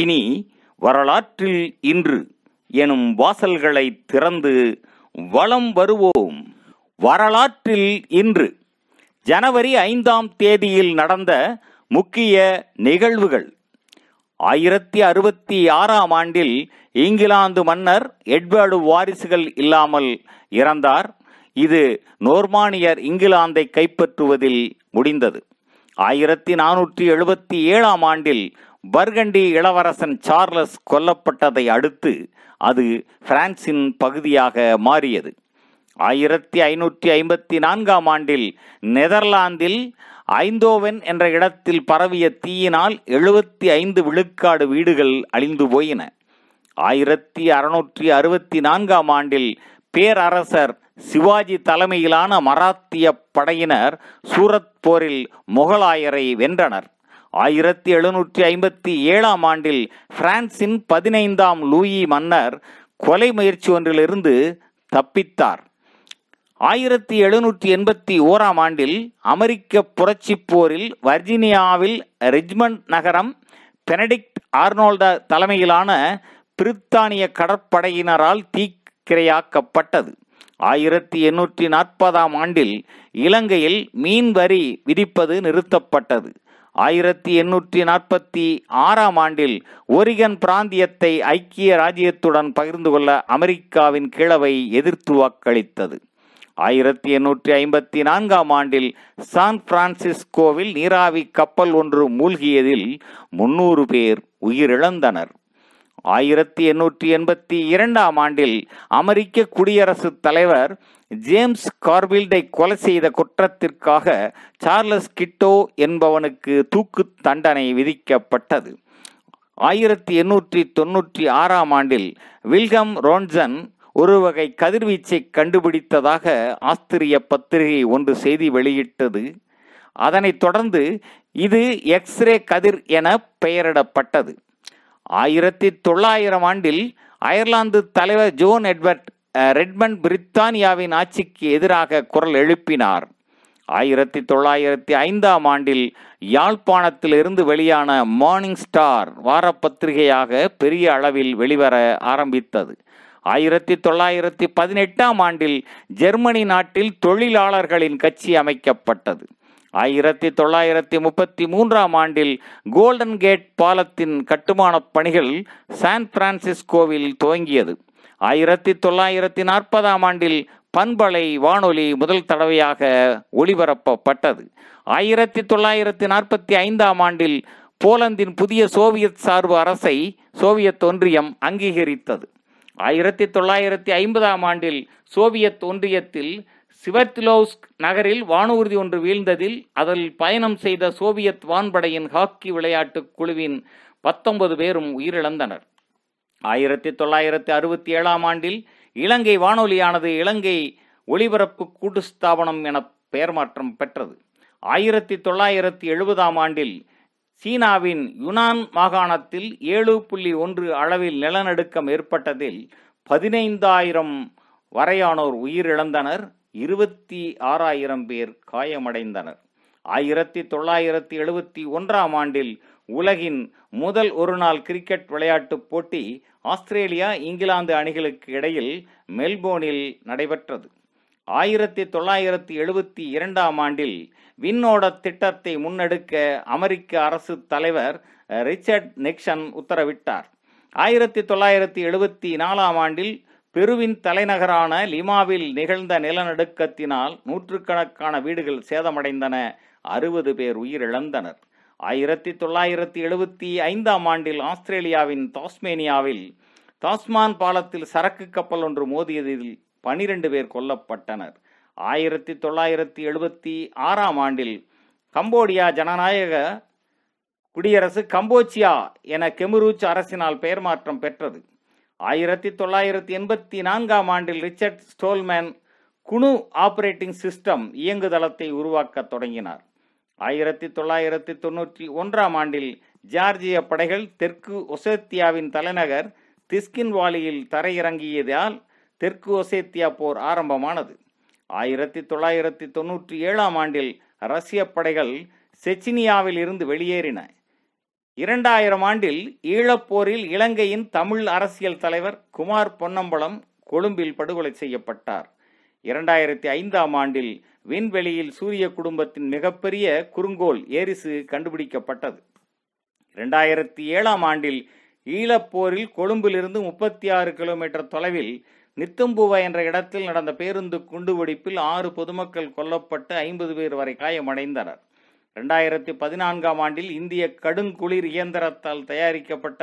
இனி வரலாற்றில் இன்று எனும் வாசல்களை திறந்து வளம் வருவோம் வரலாற்றில் இன்று ஜனவரி ஐந்தாம் தேதியில் நடந்த முக்கிய நிகழ்வுகள் ஆயிரத்தி அறுபத்தி ஆறாம் ஆண்டில் இங்கிலாந்து மன்னர் எட்வர்டு வாரிசுகள் இல்லாமல் இறந்தார் இது நோர்மானியர் இங்கிலாந்தை கைப்பற்றுவதில் முடிந்தது ஆயிரத்தி நானூற்றி எழுபத்தி ஏழாம் ஆண்டில் பர்கண்டி இளவரசன் சார்லஸ் கொல்லப்பட்டதை அடுத்து அது பிரான்சின் பகுதியாக மாறியது ஆயிரத்தி ஐநூற்றி ஐம்பத்தி நான்காம் ஆண்டில் நெதர்லாந்தில் ஐந்தோவென் என்ற இடத்தில் பரவிய தீயினால் எழுபத்தி ஐந்து விழுக்காடு வீடுகள் அழிந்து போயின ஆயிரத்தி அறுநூற்றி அறுபத்தி நான்காம் ஆண்டில் பேரரசர் சிவாஜி தலைமையிலான மராத்திய படையினர் சூரத் போரில் முகலாயரை வென்றனர் ஆயிரத்தி எழுநூற்றி ஐம்பத்தி ஏழாம் ஆண்டில் பிரான்சின் பதினைந்தாம் லூயி மன்னர் கொலை முயற்சி ஒன்றிலிருந்து தப்பித்தார் ஆயிரத்தி எழுநூற்றி எண்பத்தி ஓராம் ஆண்டில் அமெரிக்க புரட்சி போரில் வர்ஜீனியாவில் ரிஜ்மண்ட் நகரம் பெனடிக்ட் ஆர்னோல்ட தலைமையிலான பிரித்தானிய கடற்படையினரால் தீக்கிரையாக்கப்பட்டது ஆயிரத்தி எண்ணூற்றி நாற்பதாம் ஆண்டில் இலங்கையில் மீன் வரி விதிப்பது நிறுத்தப்பட்டது ஆயிரத்தி எண்ணூற்றி நாற்பத்தி ஆறாம் ஆண்டில் ஒரிகன் பிராந்தியத்தை ஐக்கிய ராஜ்யத்துடன் பகிர்ந்து கொள்ள அமெரிக்காவின் கிழவை எதிர்த்து வாக்களித்தது ஆயிரத்தி எண்ணூற்றி ஐம்பத்தி நான்காம் ஆண்டில் சான் பிரான்சிஸ்கோவில் நீராவி கப்பல் ஒன்று மூழ்கியதில் முன்னூறு பேர் உயிரிழந்தனர் ஆயிரத்தி எண்ணூற்றி எண்பத்தி இரண்டாம் ஆண்டில் அமெரிக்க குடியரசுத் தலைவர் ஜேம்ஸ் கார்வில்டை கொலை செய்த குற்றத்திற்காக சார்லஸ் கிட்டோ என்பவனுக்கு தூக்கு தண்டனை விதிக்கப்பட்டது ஆயிரத்தி எண்ணூற்றி தொன்னூற்றி ஆறாம் ஆண்டில் வில்கம் ரோன்சன் ஒரு வகை கதிர்வீச்சை கண்டுபிடித்ததாக ஆஸ்திரிய பத்திரிகை ஒன்று செய்தி வெளியிட்டது அதனைத் தொடர்ந்து இது எக்ஸ்ரே கதிர் என பெயரிடப்பட்டது ஆயிரத்தி தொள்ளாயிரம் ஆண்டில் அயர்லாந்து தலைவர் ஜோன் எட்வர்ட் ரெட்மண்ட் பிரித்தானியாவின் ஆட்சிக்கு எதிராக குரல் எழுப்பினார் ஆயிரத்தி தொள்ளாயிரத்தி ஐந்தாம் ஆண்டில் யாழ்ப்பாணத்திலிருந்து வெளியான மார்னிங் ஸ்டார் வாரப்பத்திரிகையாக பெரிய அளவில் வெளிவர ஆரம்பித்தது ஆயிரத்தி தொள்ளாயிரத்தி பதினெட்டாம் ஆண்டில் ஜெர்மனி நாட்டில் தொழிலாளர்களின் கட்சி அமைக்கப்பட்டது ஆயிரத்தி தொள்ளாயிரத்தி முப்பத்தி மூன்றாம் ஆண்டில் கோல்டன் கேட் பாலத்தின் கட்டுமானப் பணிகள் சான் பிரான்சிஸ்கோவில் துவங்கியது ஆயிரத்தி தொள்ளாயிரத்தி நாற்பதாம் ஆண்டில் பண்பலை வானொலி முதல் தடவையாக ஒளிபரப்பப்பட்டது ஆயிரத்தி தொள்ளாயிரத்தி நாற்பத்தி ஐந்தாம் ஆண்டில் போலந்தின் புதிய சோவியத் சார்பு அரசை சோவியத் ஒன்றியம் அங்கீகரித்தது ஆயிரத்தி தொள்ளாயிரத்தி ஐம்பதாம் ஆண்டில் சோவியத் ஒன்றியத்தில் சிவர்த்திலோஸ்க் நகரில் வானூர்தி ஒன்று வீழ்ந்ததில் அதில் பயணம் செய்த சோவியத் வான்படையின் ஹாக்கி விளையாட்டுக் குழுவின் பத்தொன்பது பேரும் உயிரிழந்தனர் ஆயிரத்தி தொள்ளாயிரத்தி அறுபத்தி ஏழாம் ஆண்டில் இலங்கை வானொலியானது இலங்கை ஒளிபரப்பு கூட்டு ஸ்தாபனம் என பெயர் மாற்றம் பெற்றது ஆயிரத்தி தொள்ளாயிரத்தி எழுபதாம் ஆண்டில் சீனாவின் யுனான் மாகாணத்தில் ஏழு புள்ளி ஒன்று அளவில் நிலநடுக்கம் ஏற்பட்டதில் பதினைந்தாயிரம் வரையானோர் உயிரிழந்தனர் இருபத்தி ஆறாயிரம் பேர் காயமடைந்தனர் ஆயிரத்தி தொள்ளாயிரத்தி எழுபத்தி ஒன்றாம் ஆண்டில் உலகின் முதல் ஒருநாள் கிரிக்கெட் விளையாட்டுப் போட்டி ஆஸ்திரேலியா இங்கிலாந்து அணிகளுக்கு இடையில் மெல்போர்னில் நடைபெற்றது ஆயிரத்தி தொள்ளாயிரத்தி எழுபத்தி இரண்டாம் ஆண்டில் விண்ணோட திட்டத்தை முன்னெடுக்க அமெரிக்க அரசு தலைவர் ரிச்சர்ட் நிக்சன் உத்தரவிட்டார் ஆயிரத்தி தொள்ளாயிரத்தி எழுபத்தி நாலாம் ஆண்டில் பெருவின் தலைநகரான லிமாவில் நிகழ்ந்த நிலநடுக்கத்தினால் நூற்றுக்கணக்கான வீடுகள் சேதமடைந்தன அறுபது பேர் உயிரிழந்தனர் ஆயிரத்தி தொள்ளாயிரத்தி எழுபத்தி ஐந்தாம் ஆண்டில் ஆஸ்திரேலியாவின் தாஸ்மேனியாவில் தாஸ்மான் பாலத்தில் சரக்கு கப்பல் ஒன்று மோதியதில் பனிரெண்டு பேர் கொல்லப்பட்டனர் ஆயிரத்தி தொள்ளாயிரத்தி எழுபத்தி ஆறாம் ஆண்டில் கம்போடியா ஜனநாயக குடியரசு கம்போச்சியா என கெமரூச் அரசினால் பெயர் மாற்றம் பெற்றது ஆயிரத்தி தொள்ளாயிரத்தி எண்பத்தி நான்காம் ஆண்டில் Richard Stallman GNU operating system இயங்குதளத்தை உருவாக்க தொடங்கினார் ஆயிரத்தி தொள்ளாயிரத்தி தொன்னூற்றி ஒன்றாம் ஆண்டில் ஜார்ஜிய படைகள் தெற்கு ஒசேத்தியாவின் தலைநகர் திஸ்கின் வாலியில் தரையிறங்கியதால் தெற்கு ஒசேத்தியா போர் ஆரம்பமானது ஆயிரத்தி தொள்ளாயிரத்தி தொன்னூற்றி ஏழாம் ஆண்டில் ரஷ்ய படைகள் செச்சினியாவில் இருந்து வெளியேறின இரண்டாயிரம் ஆண்டில் ஈழப்போரில் இலங்கையின் தமிழ் அரசியல் தலைவர் குமார் பொன்னம்பலம் கொழும்பில் படுகொலை செய்யப்பட்டார் இரண்டாயிரத்தி ஐந்தாம் ஆண்டில் விண்வெளியில் சூரிய குடும்பத்தின் மிகப்பெரிய குறுங்கோல் ஏரிசு கண்டுபிடிக்கப்பட்டது இரண்டாயிரத்தி ஏழாம் ஆண்டில் ஈழப்போரில் கொழும்பிலிருந்து முப்பத்தி ஆறு கிலோமீட்டர் தொலைவில் நித்தம்பூவா என்ற இடத்தில் நடந்த பேருந்து குண்டுவெடிப்பில் ஆறு பொதுமக்கள் கொல்லப்பட்டு ஐம்பது பேர் வரை காயமடைந்தனர் ரெண்டாயிரத்தி பதினான்காம் ஆண்டில் இந்திய கடுங்குளிர் இயந்திரத்தால் தயாரிக்கப்பட்ட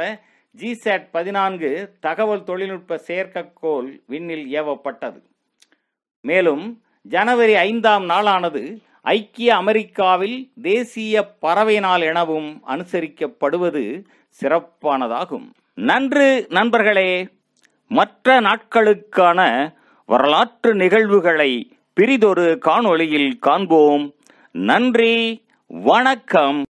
ஜிசேட் பதினான்கு தகவல் தொழில்நுட்ப செயற்கைக்கோள் விண்ணில் ஏவப்பட்டது மேலும் ஜனவரி ஐந்தாம் நாளானது ஐக்கிய அமெரிக்காவில் தேசிய பறவை நாள் எனவும் அனுசரிக்கப்படுவது சிறப்பானதாகும் நன்று நண்பர்களே மற்ற நாட்களுக்கான வரலாற்று நிகழ்வுகளை பிரிதொரு காணொளியில் காண்போம் நன்றி வணக்கம்